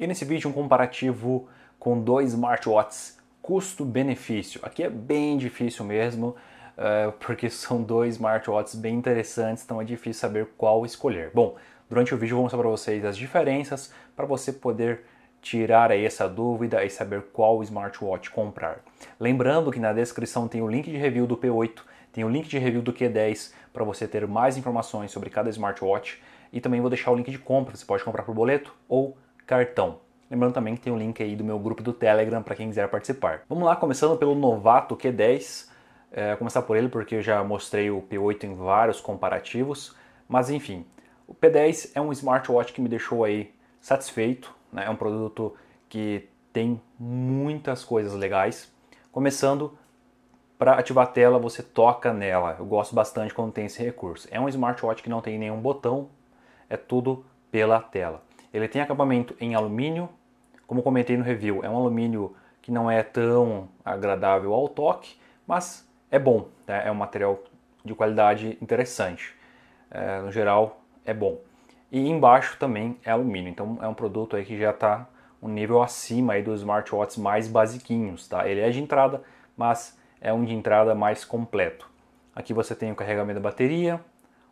E nesse vídeo um comparativo com dois smartwatches custo-benefício. Aqui é bem difícil mesmo, eh, porque são dois smartwatches bem interessantes, então é difícil saber qual escolher. Bom, durante o vídeo eu vou mostrar para vocês as diferenças para você poder tirar aí essa dúvida e saber qual smartwatch comprar. Lembrando que na descrição tem o link de review do P8, tem o link de review do Q10 para você ter mais informações sobre cada smartwatch e também vou deixar o link de compra, você pode comprar por boleto ou cartão. Lembrando também que tem um link aí do meu grupo do Telegram para quem quiser participar. Vamos lá, começando pelo novato Q10. É, começar por ele porque eu já mostrei o P8 em vários comparativos. Mas enfim, o P10 é um smartwatch que me deixou aí satisfeito. Né? É um produto que tem muitas coisas legais. Começando para ativar a tela, você toca nela. Eu gosto bastante quando tem esse recurso. É um smartwatch que não tem nenhum botão, é tudo pela tela. Ele tem acabamento em alumínio, como comentei no review, é um alumínio que não é tão agradável ao toque, mas é bom, né? é um material de qualidade interessante. É, no geral, é bom. E embaixo também é alumínio, então é um produto aí que já está um nível acima aí dos smartwatches mais basiquinhos, tá? Ele é de entrada, mas é um de entrada mais completo. Aqui você tem o carregamento da bateria,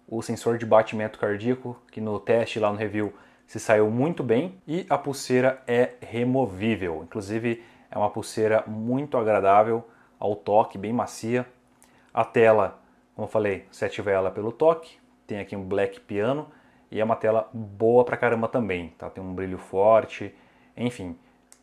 o sensor de batimento cardíaco, que no teste lá no review se saiu muito bem e a pulseira é removível. Inclusive, é uma pulseira muito agradável ao toque, bem macia. A tela, como eu falei, sete vela pelo toque. Tem aqui um black piano e é uma tela boa pra caramba também, tá? Tem um brilho forte, enfim.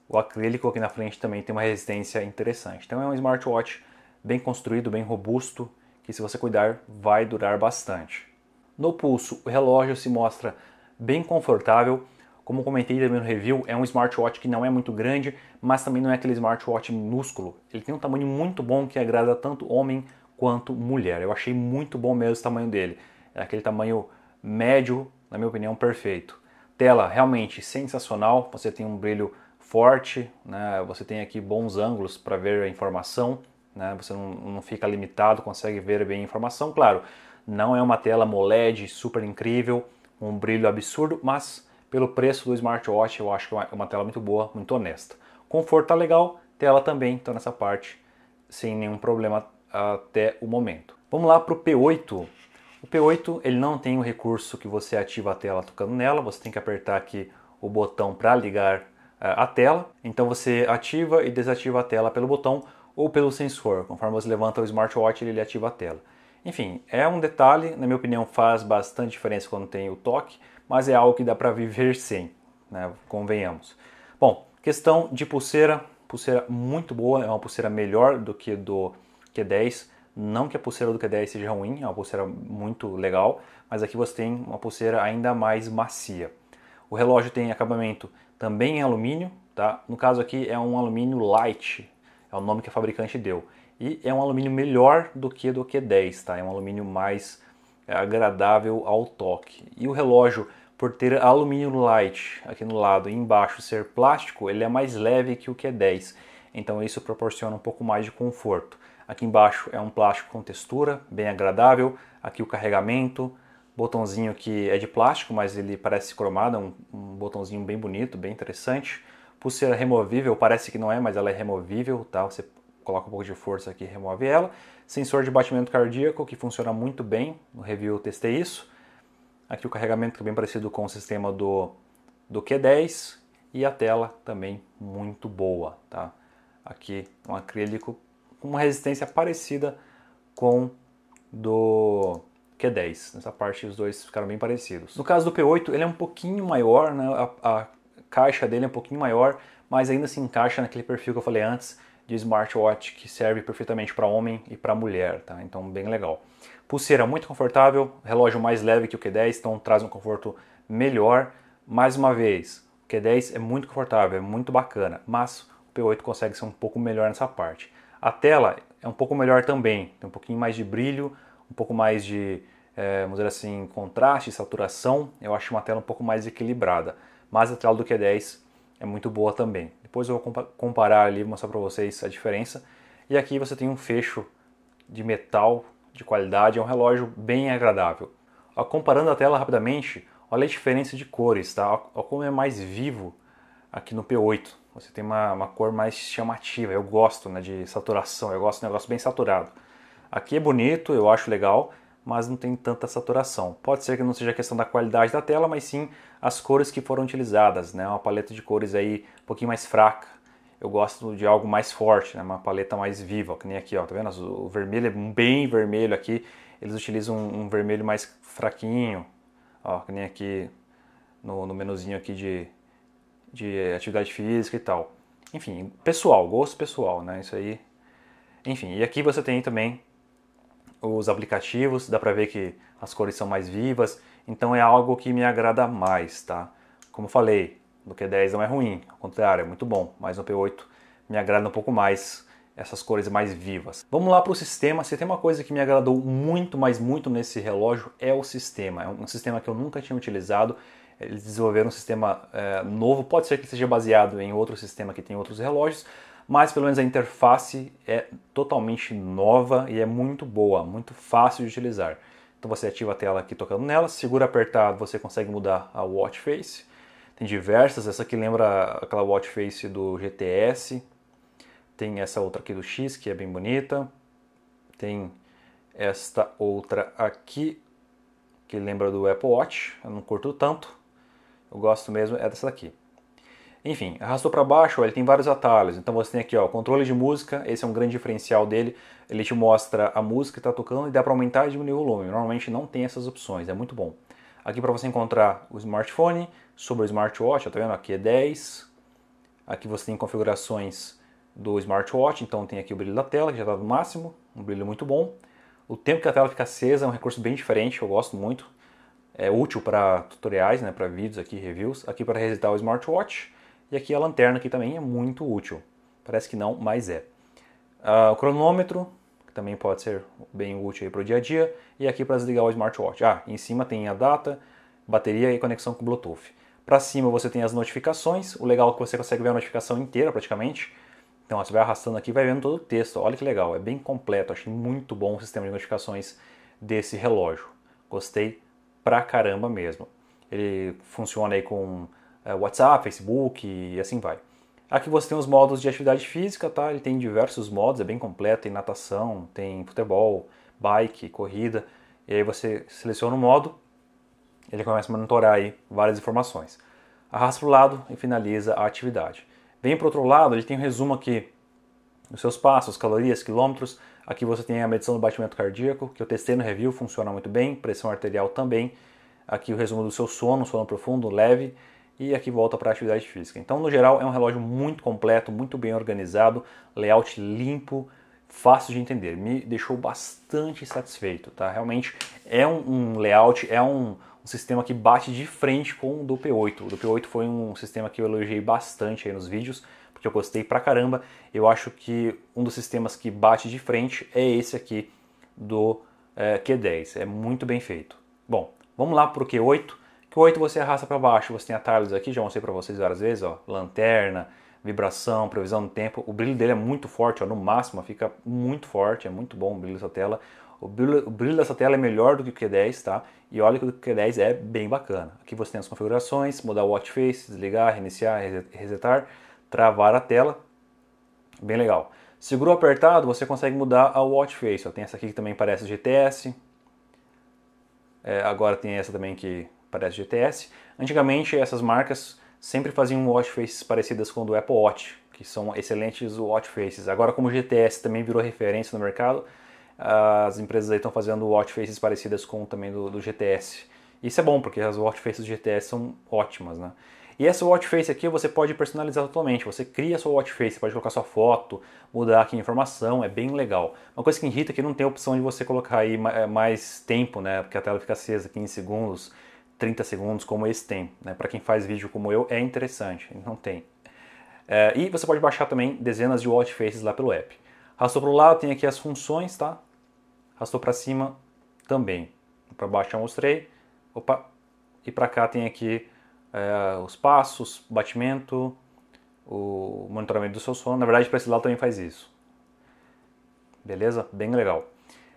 O acrílico aqui na frente também tem uma resistência interessante. Então é um smartwatch bem construído, bem robusto, que se você cuidar vai durar bastante. No pulso, o relógio se mostra bem confortável. Como comentei também no review, é um smartwatch que não é muito grande, mas também não é aquele smartwatch minúsculo. Ele tem um tamanho muito bom que agrada tanto homem quanto mulher. Eu achei muito bom mesmo o tamanho dele. É aquele tamanho médio, na minha opinião, perfeito. Tela realmente sensacional, você tem um brilho forte, né? você tem aqui bons ângulos para ver a informação, né? você não, não fica limitado, consegue ver bem a informação. Claro, não é uma tela MOLED super incrível, um brilho absurdo, mas pelo preço do smartwatch eu acho que é, é uma tela muito boa, muito honesta. Conforto tá legal, tela também, então nessa parte sem nenhum problema até o momento. Vamos lá para o P8. O P8 ele não tem o recurso que você ativa a tela tocando nela, você tem que apertar aqui o botão para ligar eh, a tela. Então você ativa e desativa a tela pelo botão ou pelo sensor. Conforme você levanta o smartwatch, ele ativa a tela. Enfim, é um detalhe, na minha opinião faz bastante diferença quando tem o toque, mas é algo que dá para viver sem, né? convenhamos. Bom, questão de pulseira, pulseira muito boa, é uma pulseira melhor do que do Q10, não que a pulseira do Q10 seja ruim, é uma pulseira muito legal, mas aqui você tem uma pulseira ainda mais macia. O relógio tem acabamento também em alumínio, tá? No caso aqui é um alumínio light, é o nome que o fabricante deu. E é um alumínio melhor do que do Q10, tá? É um alumínio mais é, agradável ao toque. E o relógio, por ter alumínio light aqui no lado e embaixo ser plástico, ele é mais leve que o Q10. É então isso proporciona um pouco mais de conforto. Aqui embaixo é um plástico com textura bem agradável. Aqui o carregamento, botãozinho que é de plástico, mas ele parece cromado, é um, um botãozinho bem bonito, bem interessante. Pulseira removível, parece que não é, mas ela é removível, tá? Você coloca um pouco de força aqui e remove ela. Sensor de batimento cardíaco, que funciona muito bem, no review eu testei isso. Aqui o carregamento que é bem parecido com o sistema do, do Q10 e a tela também muito boa, tá? Aqui um acrílico com uma resistência parecida com do Q10. Nessa parte os dois ficaram bem parecidos. No caso do P8, ele é um pouquinho maior, né? A, a caixa dele é um pouquinho maior, mas ainda se assim encaixa naquele perfil que eu falei antes de smartwatch que serve perfeitamente para homem e para mulher, tá? Então bem legal. Pulseira muito confortável, relógio mais leve que o Q10, então traz um conforto melhor. Mais uma vez, o Q10 é muito confortável, é muito bacana, mas o P8 consegue ser um pouco melhor nessa parte. A tela é um pouco melhor também, tem um pouquinho mais de brilho, um pouco mais de, é, vamos dizer assim, contraste, saturação. Eu acho uma tela um pouco mais equilibrada mas a lateral do Q10 é muito boa também. Depois eu vou comparar ali, mostrar para vocês a diferença. E aqui você tem um fecho de metal de qualidade, é um relógio bem agradável. Ó, comparando a tela rapidamente, olha a diferença de cores, tá? Olha como é mais vivo aqui no P8. Você tem uma, uma cor mais chamativa, eu gosto né, de saturação, eu gosto de um negócio bem saturado. Aqui é bonito, eu acho legal, mas não tem tanta saturação. Pode ser que não seja questão da qualidade da tela, mas sim as cores que foram utilizadas, né? Uma paleta de cores aí um pouquinho mais fraca. Eu gosto de algo mais forte, né? Uma paleta mais viva, que nem aqui, ó, tá vendo? O vermelho é bem vermelho aqui. Eles utilizam um, vermelho mais fraquinho, ó, que nem aqui no, no menuzinho aqui de, de atividade física e tal. Enfim, pessoal, gosto pessoal, né? Isso aí. Enfim, e aqui você tem também os aplicativos, dá para ver que as cores são mais vivas, então é algo que me agrada mais, tá? Como falei, no Q10 não é ruim, ao contrário, é muito bom, mas no P8 me agrada um pouco mais essas cores mais vivas. Vamos lá para o sistema. Se tem uma coisa que me agradou muito, mas muito nesse relógio, é o sistema. É um sistema que eu nunca tinha utilizado. Eles desenvolveram um sistema é, novo, pode ser que seja baseado em outro sistema que tem outros relógios, mas pelo menos a interface é totalmente nova e é muito boa, muito fácil de utilizar. Então você ativa a tela aqui tocando nela, segura apertado, você consegue mudar a watch face. Tem diversas, essa aqui lembra aquela watch face do GTS. Tem essa outra aqui do X, que é bem bonita. Tem esta outra aqui, que lembra do Apple Watch. Eu não curto tanto. Eu gosto mesmo é dessa daqui. Enfim, arrastou para baixo, ele tem vários atalhos. Então você tem aqui, ó, controle de música, esse é um grande diferencial dele. Ele te mostra a música que está tocando e dá para aumentar e diminuir o volume. Normalmente não tem essas opções, é muito bom. Aqui para você encontrar o smartphone, sobre o smartwatch, ó, tá vendo? Aqui é 10. Aqui você tem configurações do smartwatch, então tem aqui o brilho da tela, que já está no máximo, um brilho muito bom. O tempo que a tela fica acesa é um recurso bem diferente, eu gosto muito. É útil para tutoriais, né, para vídeos aqui, reviews. Aqui para resetar o smartwatch e aqui a lanterna aqui também é muito útil. Parece que não, mas é. Uh, o cronômetro, que também pode ser bem útil para o dia a dia. E aqui para desligar o smartwatch. Ah, em cima tem a data, bateria e conexão com Bluetooth. Para cima você tem as notificações. O legal é que você consegue ver a notificação inteira praticamente. Então ó, você vai arrastando aqui vai vendo todo o texto. Olha que legal, é bem completo. Achei muito bom o sistema de notificações desse relógio. Gostei pra caramba mesmo. Ele funciona aí com é, WhatsApp, Facebook e assim vai. Aqui você tem os modos de atividade física, tá? Ele tem diversos modos, é bem completo, tem natação, tem futebol, bike, corrida. E aí você seleciona o modo, ele começa a monitorar aí várias informações. Arrasta para o lado e finaliza a atividade. Vem para o outro lado, ele tem um resumo aqui os seus passos, calorias, quilômetros. Aqui você tem a medição do batimento cardíaco, que eu testei no review, funciona muito bem, pressão arterial também. Aqui o resumo do seu sono, sono profundo, leve e aqui volta para a atividade física. Então, no geral, é um relógio muito completo, muito bem organizado, layout limpo, fácil de entender. Me deixou bastante satisfeito, tá? Realmente é um, um layout, é um, um, sistema que bate de frente com o do P8. O do P8 foi um sistema que eu elogiei bastante aí nos vídeos, porque eu gostei pra caramba. Eu acho que um dos sistemas que bate de frente é esse aqui do é, eh, Q10. É muito bem feito. Bom, vamos lá para o Q8 o 8 você arrasta para baixo, você tem atalhos aqui, já mostrei para vocês várias vezes, ó, lanterna, vibração, previsão do tempo. O brilho dele é muito forte, ó, no máximo fica muito forte, é muito bom o brilho dessa tela. O brilho, o brilho dessa tela é melhor do que o Q10, tá? E olha que o Q10 é bem bacana. Aqui você tem as configurações, mudar o watch face, desligar, reiniciar, resetar, travar a tela. Bem legal. Segurou apertado, você consegue mudar a watch face. Ó. Tem essa aqui que também parece GTS. É, agora tem essa também que para SGTS. Antigamente, essas marcas sempre faziam watch faces parecidas com o do Apple Watch, que são excelentes watch faces. Agora, como o GTS também virou referência no mercado, as empresas estão fazendo watch faces parecidas com também do, do, GTS. Isso é bom, porque as watch faces do GTS são ótimas, né? E essa watch face aqui você pode personalizar totalmente. Você cria a sua watch face, pode colocar sua foto, mudar aqui a informação, é bem legal. Uma coisa que irrita é que não tem a opção de você colocar aí é, mais tempo, né? Porque a tela fica acesa, 15 segundos. 30 segundos como esse tem. Né? Para quem faz vídeo como eu, é interessante, não tem. É, e você pode baixar também dezenas de watch faces lá pelo app. Rastou para o lado, tem aqui as funções, tá? Rastou para cima também. Para baixo já mostrei. Opa! E para cá tem aqui é, os passos, batimento, o monitoramento do seu sono. Na verdade, para esse lado também faz isso. Beleza? Bem legal.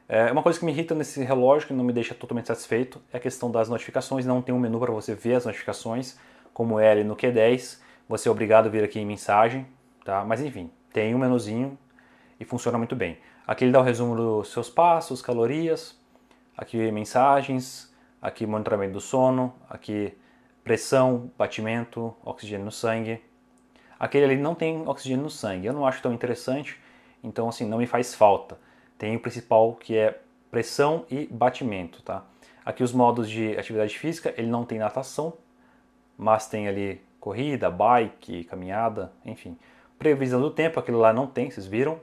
É, uma coisa que me irrita nesse relógio, que não me deixa totalmente satisfeito, é a questão das notificações. Não tem um menu para você ver as notificações, como é ali no Q10. Você é obrigado a vir aqui em mensagem, tá? Mas enfim, tem um menuzinho e funciona muito bem. Aqui ele dá o um resumo dos seus passos, calorias, aqui mensagens, aqui monitoramento do sono, aqui pressão, batimento, oxigênio no sangue. Aquele ali não tem oxigênio no sangue, eu não acho tão interessante, então assim, não me faz falta. Tem o principal que é pressão e batimento, tá? Aqui os modos de atividade física, ele não tem natação, mas tem ali corrida, bike, caminhada, enfim. Previsão do tempo, aquilo lá não tem, vocês viram.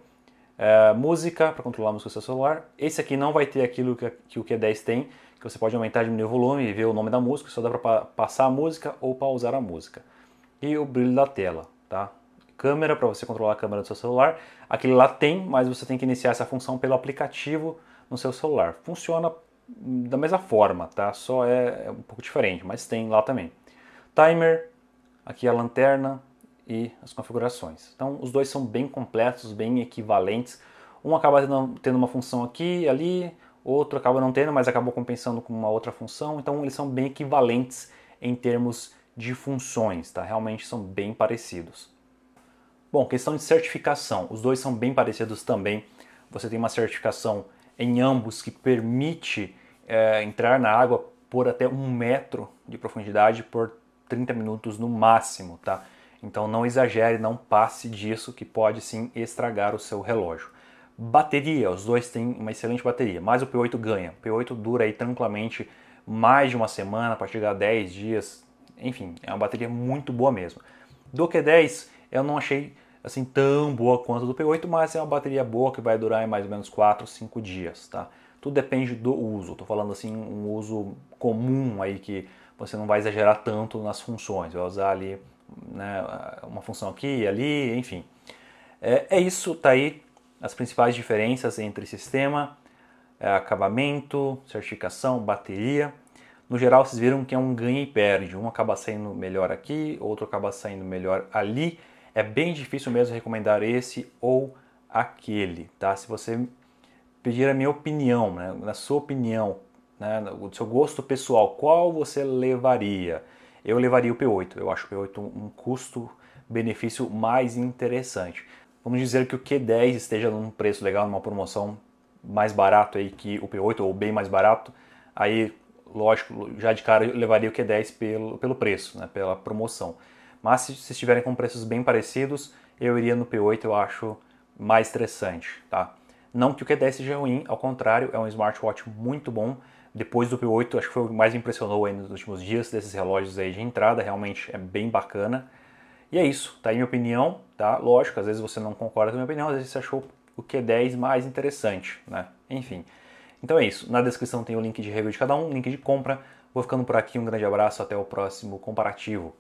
É, música, para controlar a música do seu celular. Esse aqui não vai ter aquilo que, que o Q10 tem, que você pode aumentar, diminuir o volume e ver o nome da música, só dá para passar a música ou pausar a música. E o brilho da tela, tá? câmera para você controlar a câmera do seu celular. Aquele lá tem, mas você tem que iniciar essa função pelo aplicativo no seu celular. Funciona hum, da mesma forma, tá? Só é, é, um pouco diferente, mas tem lá também. Timer, aqui a lanterna e as configurações. Então, os dois são bem completos, bem equivalentes. Um acaba tendo uma função aqui, e ali, outro acaba não tendo, mas acabou compensando com uma outra função. Então, eles são bem equivalentes em termos de funções, tá? Realmente são bem parecidos. Bom, questão de certificação. Os dois são bem parecidos também. Você tem uma certificação em ambos que permite é, entrar na água por até um metro de profundidade por 30 minutos no máximo, tá? Então não exagere, não passe disso, que pode sim estragar o seu relógio. Bateria, os dois têm uma excelente bateria, mas o P8 ganha. O P8 dura aí tranquilamente mais de uma semana, pode chegar a 10 dias, enfim, é uma bateria muito boa mesmo. Do Q10 eu não achei assim tão boa quanto do P8, mas é uma bateria boa que vai durar em mais ou menos 4, 5 dias, tá? Tudo depende do uso. Estou falando assim um uso comum aí que você não vai exagerar tanto nas funções, vai usar ali né, uma função aqui e ali, enfim. É, é, isso, tá aí as principais diferenças entre sistema, é, acabamento, certificação, bateria. No geral, vocês viram que é um ganha e perde. Um acaba saindo melhor aqui, outro acaba saindo melhor ali é bem difícil mesmo recomendar esse ou aquele, tá? Se você pedir a minha opinião, né, na sua opinião, né, o seu gosto pessoal, qual você levaria? Eu levaria o P8. Eu acho o P8 um custo-benefício mais interessante. Vamos dizer que o Q10 esteja num preço legal, numa promoção mais barato aí que o P8 ou bem mais barato, aí lógico, já de cara eu levaria o Q10 pelo, pelo preço, né, pela promoção. Mas se vocês estiverem com preços bem parecidos, eu iria no P8, eu acho mais interessante, tá? Não que o Q10 seja ruim, ao contrário, é um smartwatch muito bom. Depois do P8, acho que foi o que mais me impressionou aí nos últimos dias desses relógios aí de entrada, realmente é bem bacana. E é isso, tá aí minha opinião, tá? Lógico, às vezes você não concorda com a minha opinião, às vezes você achou o Q10 mais interessante, né? Enfim. Então é isso, na descrição tem o link de review de cada um, link de compra. Vou ficando por aqui, um grande abraço, até o próximo comparativo.